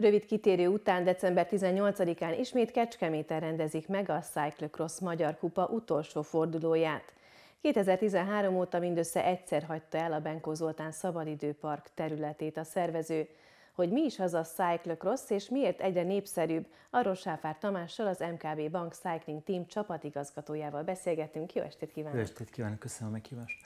Rövid kitérő után december 18-án ismét Kecskeméten rendezik meg a Cyclocross Magyar Kupa utolsó fordulóját. 2013 óta mindössze egyszer hagyta el a Benkó Zoltán Szabadidőpark területét a szervező. Hogy mi is az a cyclocross és miért egyre népszerűbb, arról Sáfár Tamással, az MKB Bank Cycling Team csapatigazgatójával beszélgetünk. Jó estét kívánok! Jó estét kívánok, köszönöm a meghívást!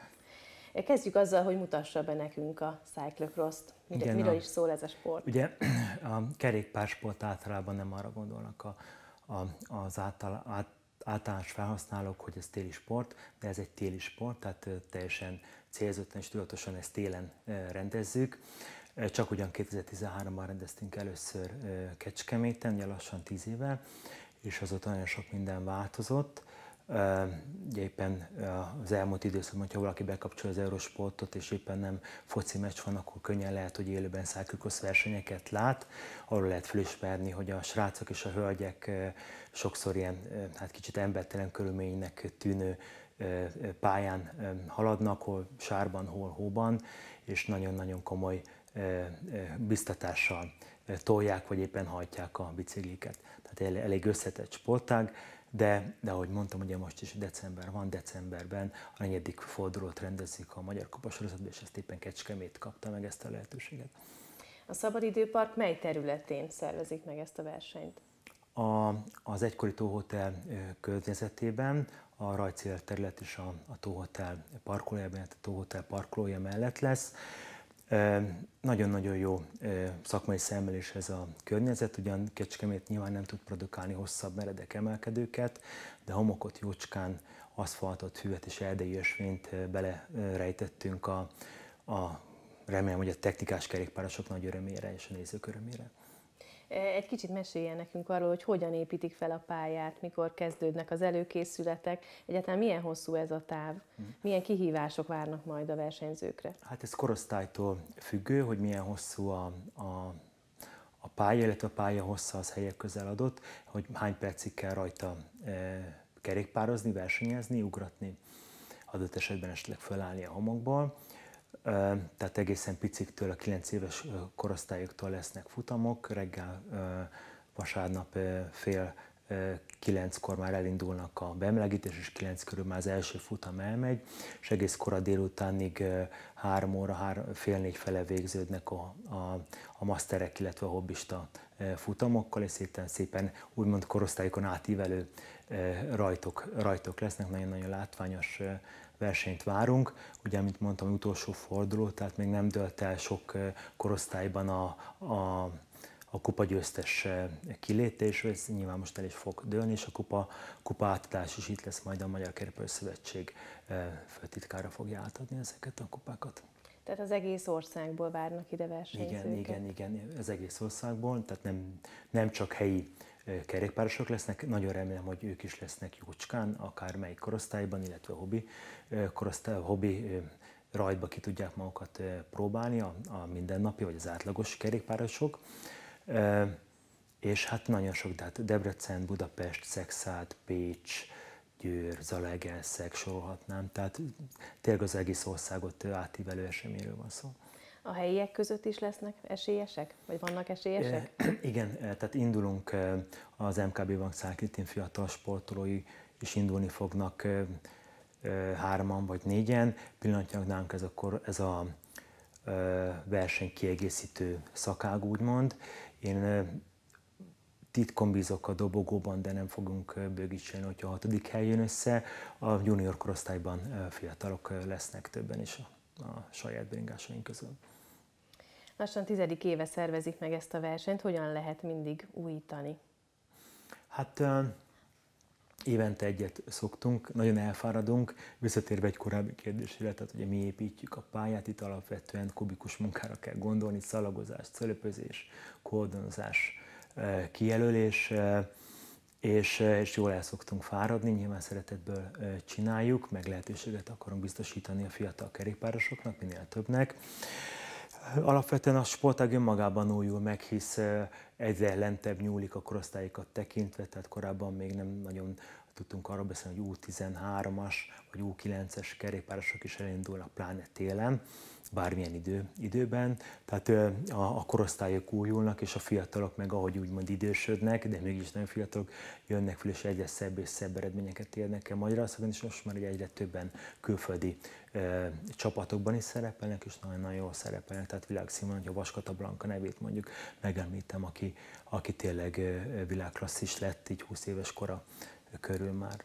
Kezdjük azzal, hogy mutassa be nekünk a cyclocross-t. Miről, Igen, miről a, is szól ez a sport? Ugye a kerékpársport általában nem arra gondolnak a, a, az által, át, általános felhasználók, hogy ez téli sport, de ez egy téli sport, tehát teljesen célzottan és tudatosan ezt télen rendezzük. Csak ugyan 2013-ban rendeztünk először Kecskeméten, ugye lassan 10 éve, és azóta nagyon sok minden változott éppen eh, az elmúlt időszakban, ha valaki bekapcsol az Eurosportot, és éppen nem foci meccs van, akkor könnyen lehet, hogy élőben szájkükosz versenyeket lát. Arról lehet felismerni, hogy a srácok és a hölgyek eh, sokszor ilyen, eh, hát kicsit embertelen körülménynek tűnő pályán haladnak, hol sárban, hol hóban, és nagyon-nagyon komoly biztatással tolják, vagy éppen hajtják a bicikliket. Tehát elég összetett sportág de, de ahogy mondtam, ugye most is december van, decemberben a negyedik fordulót rendezik a Magyar Kupa sorozatban, és ezt éppen Kecskemét kapta meg ezt a lehetőséget. A Szabadidőpark mely területén szervezik meg ezt a versenyt? A, az egykori Tóhotel környezetében, a Rajcél terület is a, a Tóhotel parkolójában, a Tóhotel parkolója mellett lesz. Nagyon-nagyon jó szakmai szemlélés ez a környezet, ugyan Kecskemét nyilván nem tud produkálni hosszabb meredek emelkedőket, de homokot, jócskán, aszfaltot, hüvet és erdei ösvényt belerejtettünk a, a remélem, hogy a technikás kerékpárosok nagy örömére és a nézők örömére. Egy kicsit meséljen nekünk arról, hogy hogyan építik fel a pályát, mikor kezdődnek az előkészületek, egyáltalán milyen hosszú ez a táv, mhm. milyen kihívások várnak majd a versenyzőkre? Hát ez korosztálytól függő, hogy milyen hosszú a, a a pálya, illetve a pálya hossza az helyek közel adott, hogy hány percig kell rajta e, kerékpározni, versenyezni, ugratni, adott esetben esetleg fölállni a homokból tehát egészen piciktől, a 9 éves korosztályoktól lesznek futamok, reggel, vasárnap fél kilenckor már elindulnak a bemelegítés, és kilenc körül már az első futam elmegy, és egész kora délutánig három óra, három, fél négy fele végződnek a, a, a maszterek, illetve a hobbista futamokkal, és szépen, szépen úgymond korosztályokon átívelő rajtok, rajtok lesznek, nagyon-nagyon látványos versenyt várunk. Ugye, mint mondtam, utolsó forduló, tehát még nem dölt el sok korosztályban a, a a kupa győztes kilétés, ez nyilván most el is fog dőlni, és a kupa, kupa átadás is itt lesz, majd a Magyar Kerepő Szövetség főtitkára fogja átadni ezeket a kupákat. Tehát az egész országból várnak ide versenyzőket? Igen, igen, igen, az egész országból, tehát nem, nem csak helyi kerékpárosok lesznek. Nagyon remélem, hogy ők is lesznek jócskán, akár melyik korosztályban, illetve hobbi, korosztály, hobbi rajtba ki tudják magukat próbálni, a, a mindennapi vagy az átlagos kerékpárosok. És hát nagyon sok, de hát Debrecen, Budapest, Szexád, Pécs, Győr, Zalaegerszeg sorolhatnám, tehát tényleg az egész országot átívelő eseményről van szó. A helyiek között is lesznek esélyesek? Vagy vannak esélyesek? igen, tehát indulunk az MKB Bank Szákitin fiatal sportolói és indulni fognak hárman vagy négyen. Pillanatnyilag nálunk ez, akkor, ez a verseny kiegészítő szakág, úgymond. Én titkon bízok a dobogóban, de nem fogunk bőgítselni, hogyha a hatodik hely jön össze. A junior korosztályban fiatalok lesznek többen is a, a saját bringásaink közül. Lassan tizedik éve szervezik meg ezt a versenyt, hogyan lehet mindig újítani? Hát évente egyet szoktunk, nagyon elfáradunk, visszatérve egy korábbi kérdésre, tehát ugye mi építjük a pályát, itt alapvetően kubikus munkára kell gondolni, szalagozás, cölöpözés, koldonzás, kijelölés, és, és jól el szoktunk fáradni, nyilván szeretetből csináljuk, meg lehetőséget akarunk biztosítani a fiatal kerékpárosoknak, minél többnek. Alapvetően a sportág önmagában újul meg, hisz eh, egyre lentebb nyúlik a korosztályokat tekintve, tehát korábban még nem nagyon tudtunk arról beszélni, hogy U13-as vagy U9-es kerékpárosok is elindulnak, pláne télen, bármilyen idő, időben. Tehát a, a korosztályok újulnak, és a fiatalok meg ahogy úgymond idősödnek, de mégis nagyon fiatalok jönnek fel, és egyre szebb és szebb eredményeket érnek el Magyarországon, és most már egyre többen külföldi e, csapatokban is szerepelnek, és nagyon-nagyon jól szerepelnek. Tehát világszínvonal, a Vaskata Blanka nevét mondjuk megemlítem, aki, aki tényleg világklasszis lett így 20 éves kora körül már.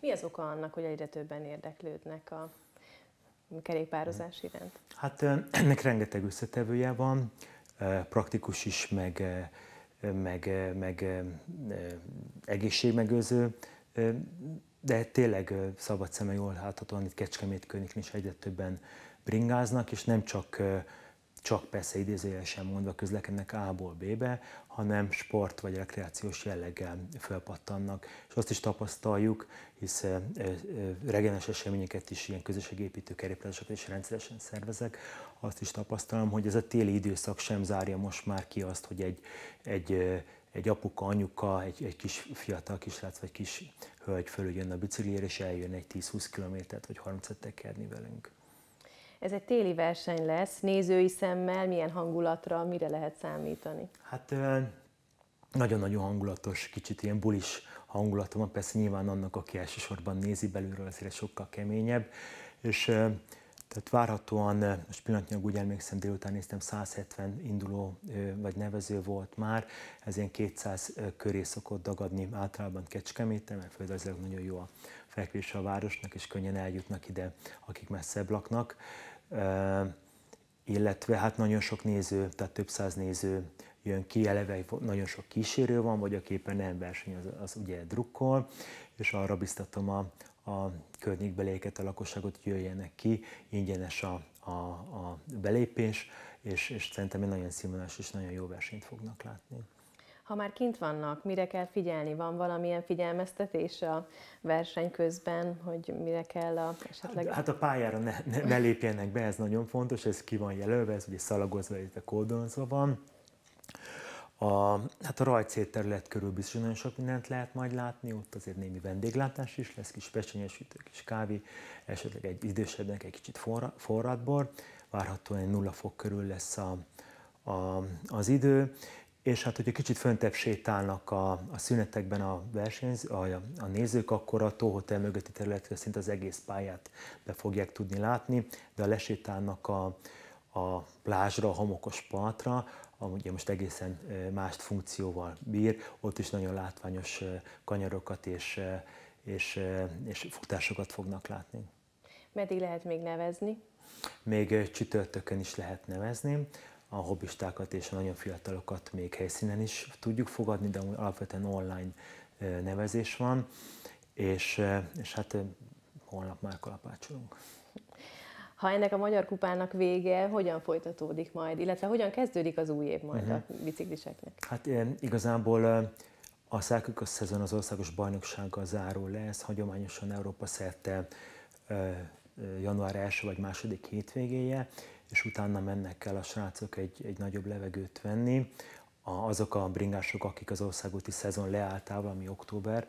Mi az oka annak, hogy egyre többen érdeklődnek a kerékpározás mm. iránt? Hát ennek rengeteg összetevője van, praktikus is, meg, meg, meg egészségmegőző, de tényleg szabad szeme jól láthatóan itt Kecskemét környékén is egyre többen bringáznak, és nem csak csak persze idézőjelesen mondva közlekednek A-ból B-be, hanem sport vagy rekreációs jelleggel felpattannak. És azt is tapasztaljuk, hisz regenes eseményeket is ilyen közösségépítő kerékpárosokat is rendszeresen szervezek, azt is tapasztalom, hogy ez a téli időszak sem zárja most már ki azt, hogy egy, egy egy apuka, anyuka, egy, egy kis fiatal kisrác vagy kis hölgy jön a biciklire, és eljön egy 10-20 kilométert vagy 30 tekerni velünk. Ez egy téli verseny lesz, nézői szemmel, milyen hangulatra, mire lehet számítani? Hát nagyon-nagyon hangulatos, kicsit ilyen bulis hangulatom van, persze nyilván annak, aki elsősorban nézi belülről, azért sokkal keményebb, és tehát várhatóan, most pillanatnyilag úgy emlékszem, délután néztem, 170 induló vagy nevező volt már, ez ilyen 200 köré szokott dagadni általában Kecskeméten, mert földrajzilag nagyon jó a fekvés a városnak, és könnyen eljutnak ide, akik messzebb laknak. Illetve hát nagyon sok néző, tehát több száz néző jön ki, eleve nagyon sok kísérő van, vagy aki éppen nem verseny, az, az ugye drukkol, és arra biztatom a, a környékbeléket, a lakosságot, jöjjenek ki, ingyenes a, a, a belépés, és, és szerintem egy nagyon színvonalas és nagyon jó versenyt fognak látni. Ha már kint vannak, mire kell figyelni? Van valamilyen figyelmeztetés a verseny közben, hogy mire kell a, esetleg... Hát a pályára ne, ne, ne lépjenek be, ez nagyon fontos, ez ki van jelölve, ez ugye szalagozva, a kódolva van a, hát a rajcét terület körül biztos nagyon sok mindent lehet majd látni, ott azért némi vendéglátás is lesz, kis pecsenyesítő, kis kávé, esetleg egy idősebbnek egy kicsit forra, forradbor, várhatóan egy nulla fok körül lesz a, a, az idő, és hát hogyha kicsit föntebb sétálnak a, a szünetekben a, versenyz, a, a nézők, akkor a tóhotel mögötti területre szinte az egész pályát be fogják tudni látni, de a lesétálnak a, a plázsra, a homokos partra, ugye most egészen más funkcióval bír, ott is nagyon látványos kanyarokat és, és, és futásokat fognak látni. Meddig lehet még nevezni? Még csütörtökön is lehet nevezni a hobbistákat és a nagyon fiatalokat még helyszínen is tudjuk fogadni, de alapvetően online nevezés van, és, és hát holnap már kalapácsolunk. Ha ennek a Magyar Kupának vége, hogyan folytatódik majd, illetve hogyan kezdődik az új év majd uh-huh. a mhm. bicikliseknek? Hát eh, igazából eh, a szárkökös szezon az országos bajnoksággal záró lesz, hagyományosan Európa szerte eh, január első vagy második hétvégéje, és utána mennek el a srácok egy, egy nagyobb levegőt venni. A, azok a bringások, akik az országúti szezon leálltával, ami október,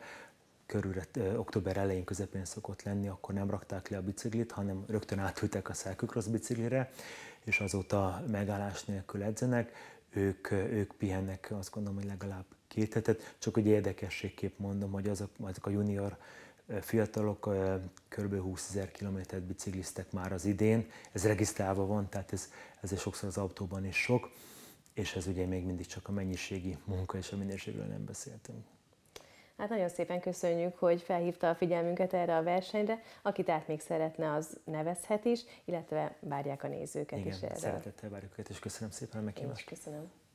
körülre, október elején közepén szokott lenni, akkor nem rakták le a biciklit, hanem rögtön átültek a szelkükrosz biciklire, és azóta megállás nélkül edzenek. Ők, ők pihennek, azt gondolom, hogy legalább két hetet. Csak egy érdekességképp mondom, hogy azok, azok a junior fiatalok kb. 20 ezer kilométert bicikliztek már az idén. Ez regisztrálva van, tehát ez, ez sokszor az autóban is sok, és ez ugye még mindig csak a mennyiségi munka és a minőségről nem beszéltünk. Hát nagyon szépen köszönjük, hogy felhívta a figyelmünket erre a versenyre. Akit át még szeretne, az nevezhet is, illetve várják a nézőket Igen, is erre. szeretettel várjuk őket, és köszönöm szépen a meghívást. Én is köszönöm.